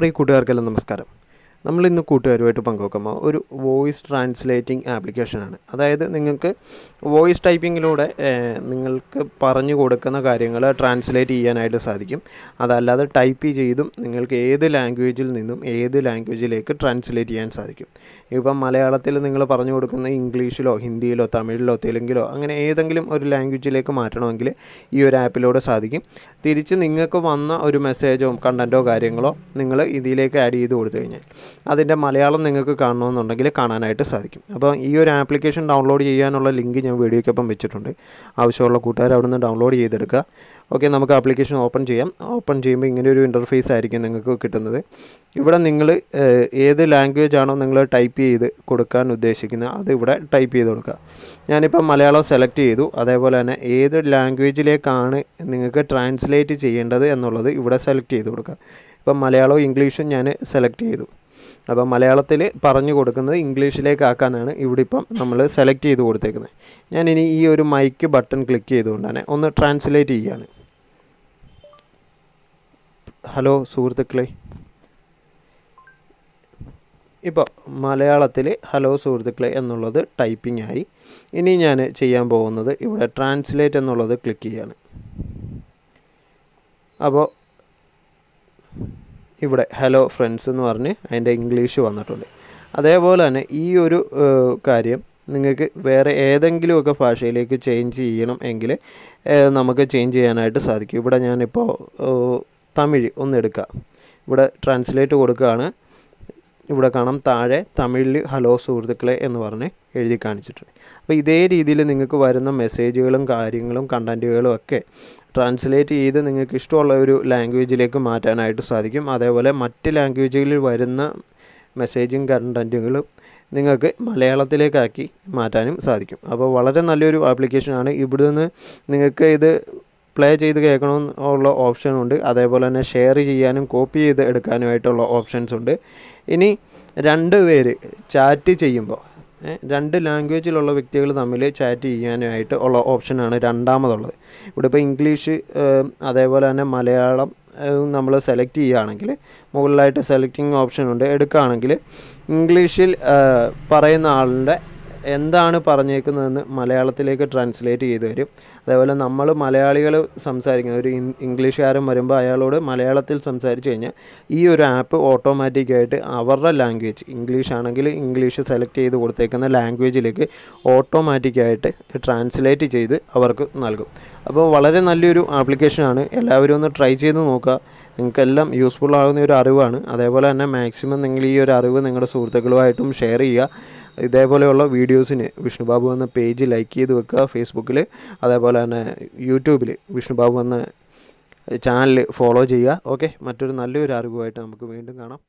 പ്രിയ കൂട്ടുകാർക്കെല്ലാം നമസ്കാരം നമ്മൾ ഇന്ന് കൂട്ടുകാരുമായിട്ട് പങ്കുവെക്കുമ്പോൾ ഒരു വോയിസ് ട്രാൻസ്ലേറ്റിംഗ് ആപ്ലിക്കേഷനാണ് അതായത് നിങ്ങൾക്ക് വോയിസ് ടൈപ്പിങ്ങിലൂടെ നിങ്ങൾക്ക് പറഞ്ഞു കൊടുക്കുന്ന കാര്യങ്ങൾ ട്രാൻസ്ലേറ്റ് ചെയ്യാനായിട്ട് സാധിക്കും അതല്ലാതെ ടൈപ്പ് ചെയ്തും നിങ്ങൾക്ക് ഏത് ലാംഗ്വേജിൽ നിന്നും ഏത് ലാംഗ്വേജിലേക്ക് ട്രാൻസ്ലേറ്റ് ചെയ്യാൻ സാധിക്കും ഇപ്പം മലയാളത്തിൽ നിങ്ങൾ പറഞ്ഞു കൊടുക്കുന്ന ഇംഗ്ലീഷിലോ ഹിന്ദിയിലോ തമിഴിലോ തെലുങ്കിലോ അങ്ങനെ ഏതെങ്കിലും ഒരു ലാംഗ്വേജിലേക്ക് മാറ്റണമെങ്കിൽ ഈ ഒരു ആപ്പിലൂടെ സാധിക്കും തിരിച്ച് നിങ്ങൾക്ക് വന്ന ഒരു മെസ്സേജോ കണ്ടൻറ്റോ കാര്യങ്ങളോ നിങ്ങൾ ഇതിലേക്ക് ആഡ് ചെയ്ത് കൊടുത്തു കഴിഞ്ഞാൽ അതിൻ്റെ മലയാളം നിങ്ങൾക്ക് കാണണമെന്നുണ്ടെങ്കിൽ കാണാനായിട്ട് സാധിക്കും അപ്പോൾ ഈ ഒരു ആപ്ലിക്കേഷൻ ഡൗൺലോഡ് ചെയ്യാനുള്ള ലിങ്ക് ഞാൻ വീഡിയോയ്ക്കൊപ്പം വെച്ചിട്ടുണ്ട് ആവശ്യമുള്ള കൂട്ടുകാർ അവിടെ നിന്ന് ഡൗൺലോഡ് ചെയ്തെടുക്കുക ഓക്കെ നമുക്ക് ആപ്ലിക്കേഷൻ ഓപ്പൺ ചെയ്യാം ഓപ്പൺ ചെയ്യുമ്പോൾ ഇങ്ങനെ ഒരു ഇൻ്റർഫേസ് ആയിരിക്കും നിങ്ങൾക്ക് കിട്ടുന്നത് ഇവിടെ നിങ്ങൾ ഏത് ലാംഗ്വേജ് ആണോ നിങ്ങൾ ടൈപ്പ് ചെയ്ത് കൊടുക്കാൻ ഉദ്ദേശിക്കുന്നത് അത് ഇവിടെ ടൈപ്പ് ചെയ്ത് കൊടുക്കുക ഞാനിപ്പോൾ മലയാളം സെലക്ട് ചെയ്തു അതേപോലെ തന്നെ ഏത് ലാംഗ്വേജിലേക്കാണ് നിങ്ങൾക്ക് ട്രാൻസ്ലേറ്റ് ചെയ്യേണ്ടത് എന്നുള്ളത് ഇവിടെ സെലക്ട് ചെയ്ത് കൊടുക്കുക ഇപ്പം മലയാളവും ഇംഗ്ലീഷും ഞാൻ സെലക്ട് ചെയ്തു അപ്പം മലയാളത്തിൽ പറഞ്ഞു കൊടുക്കുന്നത് ഇംഗ്ലീഷിലേക്ക് ആക്കാനാണ് ഇവിടെ ഇപ്പം നമ്മൾ സെലക്ട് ചെയ്ത് കൊടുത്തേക്കുന്നത് ഞാനിനി ഈ ഒരു മൈക്ക് ബട്ടൺ ക്ലിക്ക് ചെയ്തുകൊണ്ടാണ് ഒന്ന് ട്രാൻസ്ലേറ്റ് ചെയ്യാണ് ഹലോ സുഹൃത്തുക്കളെ ഇപ്പോൾ മലയാളത്തിൽ ഹലോ സുഹൃത്തുക്കളെ എന്നുള്ളത് ടൈപ്പിംഗ് ആയി ഇനി ഞാൻ ചെയ്യാൻ പോകുന്നത് ഇവിടെ ട്രാൻസ്ലേറ്റ് എന്നുള്ളത് ക്ലിക്ക് ചെയ്യാണ് അപ്പോൾ ഇവിടെ ഹലോ ഫ്രണ്ട്സ് എന്ന് പറഞ്ഞ് അതിൻ്റെ ഇംഗ്ലീഷ് വന്നിട്ടുണ്ട് അതേപോലെ തന്നെ ഈ ഒരു കാര്യം നിങ്ങൾക്ക് വേറെ ഏതെങ്കിലുമൊക്കെ ഭാഷയിലേക്ക് ചേഞ്ച് ചെയ്യണം എങ്കിൽ നമുക്ക് ചേഞ്ച് ചെയ്യാനായിട്ട് സാധിക്കും ഇവിടെ ഞാനിപ്പോൾ തമിഴ് ഒന്നെടുക്കാം ഇവിടെ ട്രാൻസ്ലേറ്റ് കൊടുക്കുകയാണ് ഇവിടെ കാണാം താഴെ തമിഴിൽ ഹലോ സുഹൃത്തുക്കളെ എന്ന് പറഞ്ഞ് എഴുതി കാണിച്ചിട്ടുണ്ട് അപ്പോൾ ഇതേ രീതിയിൽ നിങ്ങൾക്ക് വരുന്ന മെസ്സേജുകളും കാര്യങ്ങളും കണ്ടൻറ്റുകളും ഒക്കെ ട്രാൻസ്ലേറ്റ് ചെയ്ത് നിങ്ങൾക്ക് ഇഷ്ടമുള്ള ഒരു ലാംഗ്വേജിലേക്ക് മാറ്റാനായിട്ട് സാധിക്കും അതേപോലെ മറ്റ് ലാംഗ്വേജുകളിൽ വരുന്ന മെസ്സേജും കണ്ടൻറ്റുകളും നിങ്ങൾക്ക് മലയാളത്തിലേക്കാക്കി മാറ്റാനും സാധിക്കും അപ്പോൾ വളരെ നല്ലൊരു ആപ്ലിക്കേഷനാണ് ഇവിടുന്ന് നിങ്ങൾക്ക് ഇത് പ്ലേ ചെയ്ത് കേൾക്കണമെന്ന് ഉള്ള ഓപ്ഷനുണ്ട് അതേപോലെ തന്നെ ഷെയർ ചെയ്യാനും കോപ്പി ചെയ്ത് എടുക്കാനുമായിട്ടുള്ള ഓപ്ഷൻസ് ഉണ്ട് ഇനി രണ്ട് പേര് ചാറ്റ് ചെയ്യുമ്പോൾ രണ്ട് ലാംഗ്വേജിലുള്ള വ്യക്തികൾ തമ്മിൽ ചാറ്റ് ചെയ്യാനായിട്ട് ഉള്ള ഓപ്ഷനാണ് രണ്ടാമതുള്ളത് ഇവിടെ ഇപ്പോൾ ഇംഗ്ലീഷ് അതേപോലെ തന്നെ മലയാളം നമ്മൾ സെലക്ട് ചെയ്യുകയാണെങ്കിൽ മുകളിലായിട്ട് സെലക്ടിങ് ഓപ്ഷൻ ഉണ്ട് എടുക്കുകയാണെങ്കിൽ ഇംഗ്ലീഷിൽ പറയുന്ന ആളുടെ എന്താണ് പറഞ്ഞേക്കുന്നതെന്ന് മലയാളത്തിലേക്ക് ട്രാൻസ്ലേറ്റ് ചെയ്തു തരും അതേപോലെ നമ്മൾ മലയാളികൾ സംസാരിക്കുന്ന ഒരു ഇംഗ്ലീഷുകാരൻ വരുമ്പോൾ അയാളോട് മലയാളത്തിൽ സംസാരിച്ച് കഴിഞ്ഞാൽ ഈ ഒരു ആപ്പ് ഓട്ടോമാറ്റിക്കായിട്ട് അവരുടെ ലാംഗ്വേജ് ഇംഗ്ലീഷ് ആണെങ്കിൽ ഇംഗ്ലീഷ് സെലക്ട് ചെയ്ത് കൊടുത്തേക്കുന്ന ലാംഗ്വേജിലേക്ക് ഓട്ടോമാറ്റിക്കായിട്ട് ട്രാൻസ്ലേറ്റ് ചെയ്ത് അവർക്ക് നൽകും അപ്പോൾ വളരെ നല്ലൊരു ആപ്ലിക്കേഷനാണ് എല്ലാവരും ഒന്ന് ട്രൈ ചെയ്ത് നോക്കുക നിങ്ങൾക്കെല്ലാം യൂസ്ഫുൾ ആകുന്ന ഒരു അറിവാണ് അതേപോലെ തന്നെ മാക്സിമം നിങ്ങൾ ഈ ഒരു അറിവ് നിങ്ങളുടെ സുഹൃത്തുക്കളുമായിട്ടും ഷെയർ ചെയ്യുക ഇതേപോലെയുള്ള വീഡിയോസിന് വിഷ്ണുബാബു എന്ന പേജ് ലൈക്ക് ചെയ്ത് വെക്കുക ഫേസ്ബുക്കിൽ അതേപോലെ തന്നെ യൂട്യൂബിൽ വിഷ്ണുബാബു എന്ന ചാനൽ ഫോളോ ചെയ്യുക ഓക്കെ മറ്റൊരു നല്ലൊരു അറിവുമായിട്ട് നമുക്ക് വീണ്ടും കാണാം